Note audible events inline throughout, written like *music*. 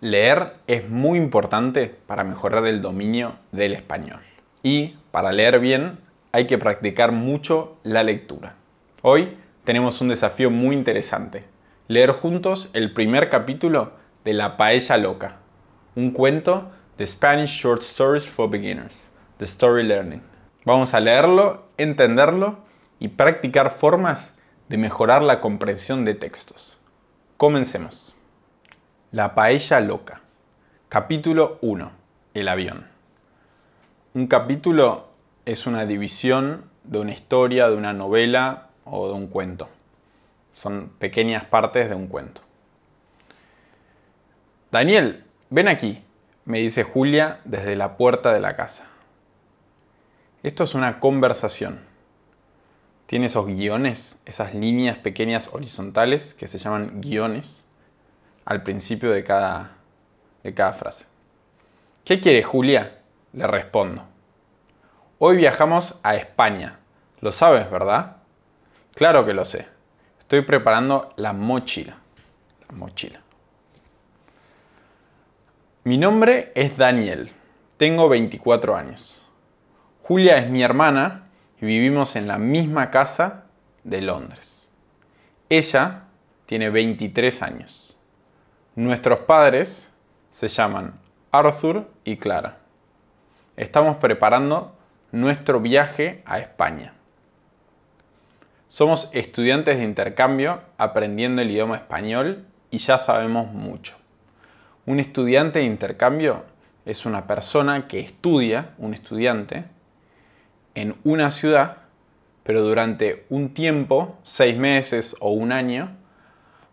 Leer es muy importante para mejorar el dominio del español. Y para leer bien hay que practicar mucho la lectura. Hoy tenemos un desafío muy interesante. Leer juntos el primer capítulo de La Paella Loca, un cuento de Spanish Short Stories for Beginners, The Story Learning. Vamos a leerlo, entenderlo y practicar formas de mejorar la comprensión de textos. Comencemos. La paella loca. Capítulo 1. El avión. Un capítulo es una división de una historia, de una novela o de un cuento. Son pequeñas partes de un cuento. Daniel, ven aquí, me dice Julia desde la puerta de la casa. Esto es una conversación. Tiene esos guiones, esas líneas pequeñas horizontales que se llaman guiones al principio de cada, de cada frase. ¿Qué quiere Julia? Le respondo. Hoy viajamos a España. Lo sabes, ¿verdad? Claro que lo sé. Estoy preparando la mochila. La mochila. Mi nombre es Daniel. Tengo 24 años. Julia es mi hermana y vivimos en la misma casa de Londres. Ella tiene 23 años. Nuestros padres se llaman Arthur y Clara. Estamos preparando nuestro viaje a España. Somos estudiantes de intercambio aprendiendo el idioma español y ya sabemos mucho. Un estudiante de intercambio es una persona que estudia, un estudiante, en una ciudad, pero durante un tiempo, seis meses o un año,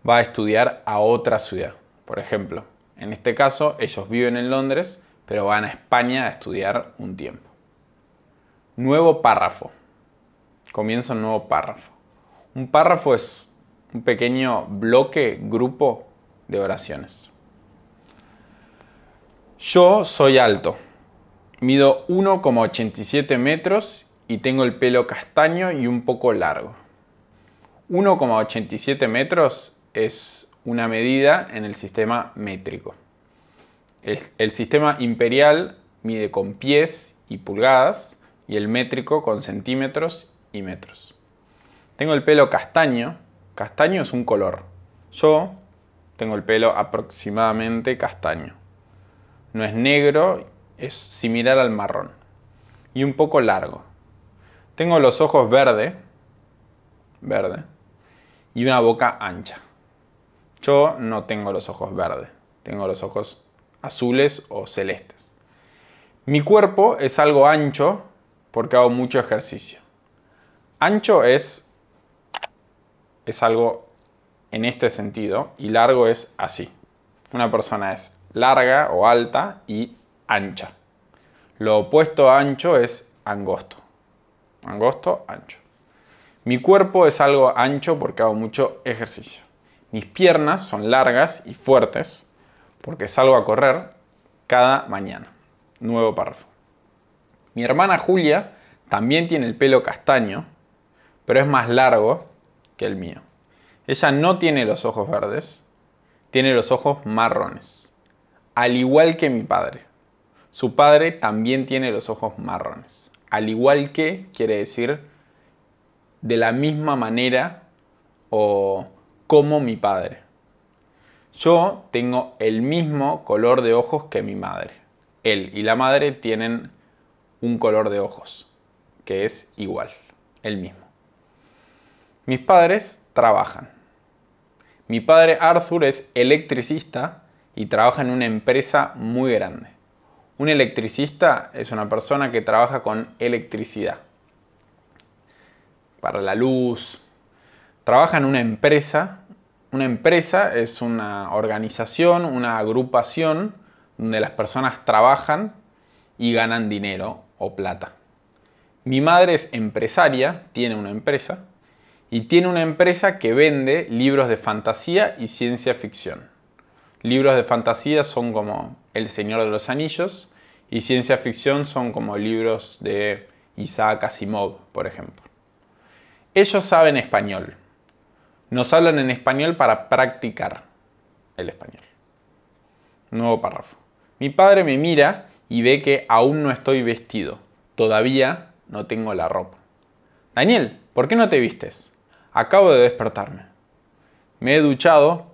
va a estudiar a otra ciudad. Por ejemplo, en este caso ellos viven en Londres, pero van a España a estudiar un tiempo. Nuevo párrafo. Comienza un nuevo párrafo. Un párrafo es un pequeño bloque, grupo de oraciones. Yo soy alto. Mido 1,87 metros y tengo el pelo castaño y un poco largo. 1,87 metros es una medida en el sistema métrico. El, sistema imperial mide con pies y pulgadas y el métrico con centímetros y metros. Tengo el pelo castaño. Castaño es un color. Yo tengo el pelo aproximadamente castaño. No es negro, es similar al marrón. Y un poco largo. Tengo los ojos verde. Verde. Y una boca ancha. Yo no tengo los ojos verdes, tengo los ojos azules o celestes. Mi cuerpo es algo ancho porque hago mucho ejercicio. Ancho es, es algo en este sentido y largo es así. Una persona es larga o alta y ancha. Lo opuesto a ancho es angosto. Angosto, ancho. Mi cuerpo es algo ancho porque hago mucho ejercicio. Mis piernas son largas y fuertes porque salgo a correr cada mañana. Nuevo párrafo. Mi hermana Julia también tiene el pelo castaño, pero es más largo que el mío. Ella no tiene los ojos verdes, tiene los ojos marrones. Al igual que mi padre. Su padre también tiene los ojos marrones. Al igual que quiere decir de la misma manera o como mi padre. Yo tengo el mismo color de ojos que mi madre. Él y la madre tienen un color de ojos, que es igual, el mismo. Mis padres trabajan. Mi padre Arthur es electricista y trabaja en una empresa muy grande. Un electricista es una persona que trabaja con electricidad. Para la luz, trabaja en una empresa. Una empresa es una organización, una agrupación donde las personas trabajan y ganan dinero o plata. Mi madre es empresaria, tiene una empresa, y tiene una empresa que vende libros de fantasía y ciencia ficción. Libros de fantasía son como El Señor de los Anillos y ciencia ficción son como libros de Isaac Asimov, por ejemplo. Ellos saben español, nos hablan en español para practicar el español. Nuevo párrafo. Mi padre me mira y ve que aún no estoy vestido. Todavía no tengo la ropa. Daniel, ¿por qué no te vistes? Acabo de despertarme. Me he duchado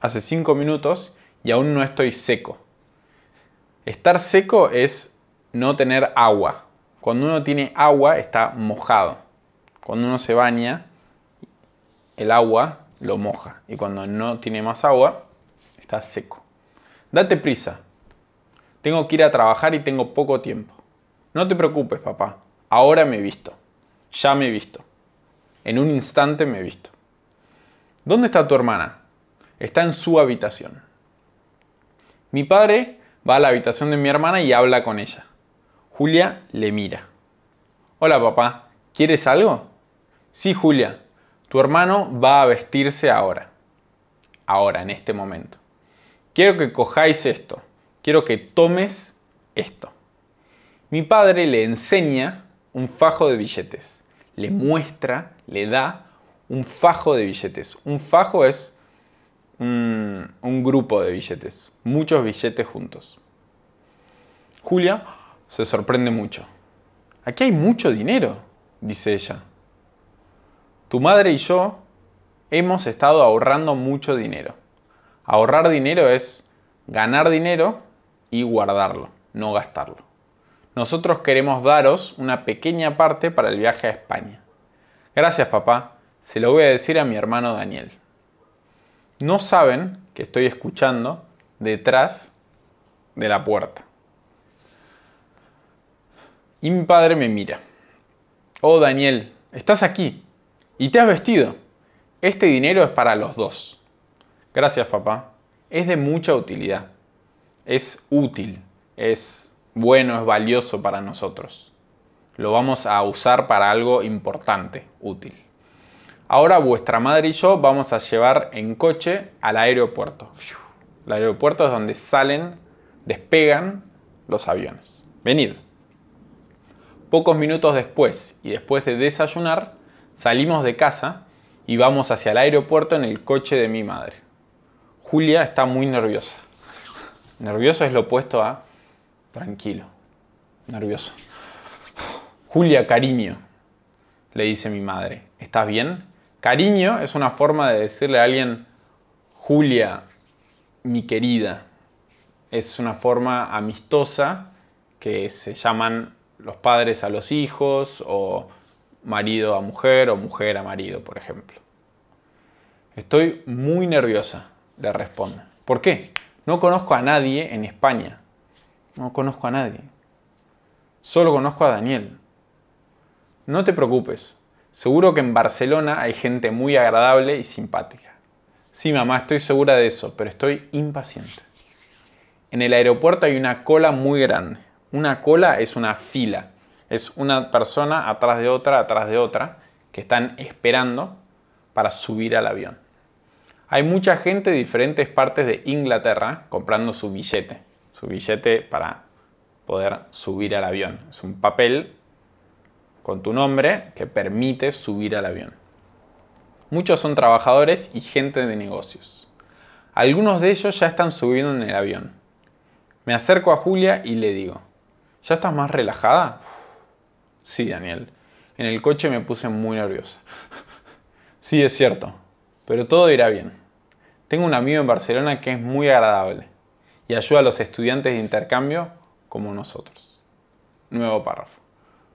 hace cinco minutos y aún no estoy seco. Estar seco es no tener agua. Cuando uno tiene agua está mojado. Cuando uno se baña el agua lo moja. Y cuando no tiene más agua, está seco. Date prisa. Tengo que ir a trabajar y tengo poco tiempo. No te preocupes, papá. Ahora me he visto. Ya me he visto. En un instante me he visto. ¿Dónde está tu hermana? Está en su habitación. Mi padre va a la habitación de mi hermana y habla con ella. Julia le mira. Hola papá, ¿quieres algo? Sí, Julia, tu hermano va a vestirse ahora, ahora, en este momento. Quiero que cojáis esto, quiero que tomes esto. Mi padre le enseña un fajo de billetes, le muestra, le da un fajo de billetes. Un fajo es un, grupo de billetes, muchos billetes juntos. Julia se sorprende mucho. Aquí hay mucho dinero, dice ella. Tu madre y yo hemos estado ahorrando mucho dinero. Ahorrar dinero es ganar dinero y guardarlo, no gastarlo. Nosotros queremos daros una pequeña parte para el viaje a España. Gracias papá, se lo voy a decir a mi hermano Daniel. No saben que estoy escuchando detrás de la puerta. Y mi padre me mira. Oh Daniel, estás aquí. Y te has vestido. Este dinero es para los dos. Gracias, papá. Es de mucha utilidad. Es útil. Es bueno, es valioso para nosotros. Lo vamos a usar para algo importante, útil. Ahora vuestra madre y yo vamos a llevar en coche al aeropuerto. El aeropuerto es donde salen, despegan los aviones. Venid. Pocos minutos después y después de desayunar, Salimos de casa y vamos hacia el aeropuerto en el coche de mi madre. Julia está muy nerviosa. Nervioso es lo opuesto a tranquilo. Nervioso. Julia, cariño, le dice mi madre. ¿Estás bien? Cariño es una forma de decirle a alguien, Julia, mi querida. Es una forma amistosa que se llaman los padres a los hijos o marido a mujer o mujer a marido, por ejemplo. Estoy muy nerviosa, le responde. ¿Por qué? No conozco a nadie en España. No conozco a nadie. Solo conozco a Daniel. No te preocupes. Seguro que en Barcelona hay gente muy agradable y simpática. Sí, mamá, estoy segura de eso, pero estoy impaciente. En el aeropuerto hay una cola muy grande. Una cola es una fila es una persona atrás de otra, atrás de otra, que están esperando para subir al avión. Hay mucha gente de diferentes partes de Inglaterra comprando su billete, su billete para poder subir al avión. Es un papel con tu nombre que permite subir al avión. Muchos son trabajadores y gente de negocios. Algunos de ellos ya están subiendo en el avión. Me acerco a Julia y le digo, ¿ya estás más relajada? Sí, Daniel. En el coche me puse muy nerviosa. sí, es cierto. Pero todo irá bien. Tengo un amigo en Barcelona que es muy agradable y ayuda a los estudiantes de intercambio como nosotros. Nuevo párrafo.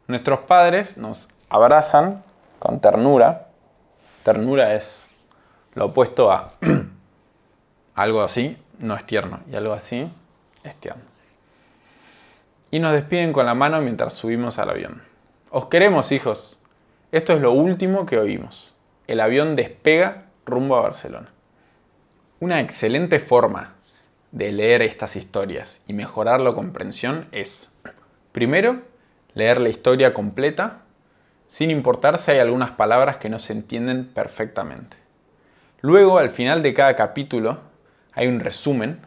Nuestros padres nos abrazan con ternura. Ternura es lo opuesto a *clears throat* algo así, no es tierno, y algo así es tierno. Y nos despiden con la mano mientras subimos al avión. Os queremos, hijos. Esto es lo último que oímos. El avión despega rumbo a Barcelona. Una excelente forma de leer estas historias y mejorar la comprensión es, primero, leer la historia completa, sin importar si hay algunas palabras que no se entienden perfectamente. Luego, al final de cada capítulo, hay un resumen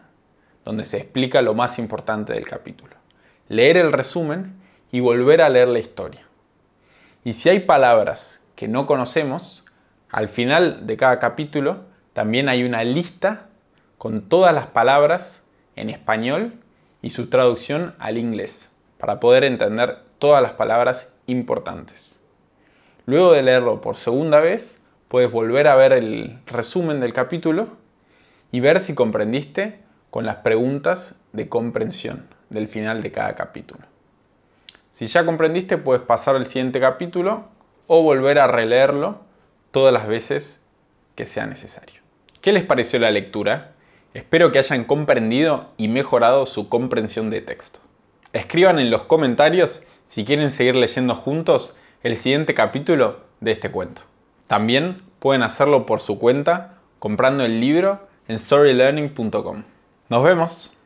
donde se explica lo más importante del capítulo. Leer el resumen y volver a leer la historia. Y si hay palabras que no conocemos, al final de cada capítulo también hay una lista con todas las palabras en español y su traducción al inglés, para poder entender todas las palabras importantes. Luego de leerlo por segunda vez, puedes volver a ver el resumen del capítulo y ver si comprendiste con las preguntas de comprensión del final de cada capítulo. Si ya comprendiste, puedes pasar al siguiente capítulo o volver a releerlo todas las veces que sea necesario. ¿Qué les pareció la lectura? Espero que hayan comprendido y mejorado su comprensión de texto. Escriban en los comentarios si quieren seguir leyendo juntos el siguiente capítulo de este cuento. También pueden hacerlo por su cuenta comprando el libro en storylearning.com. Nos vemos.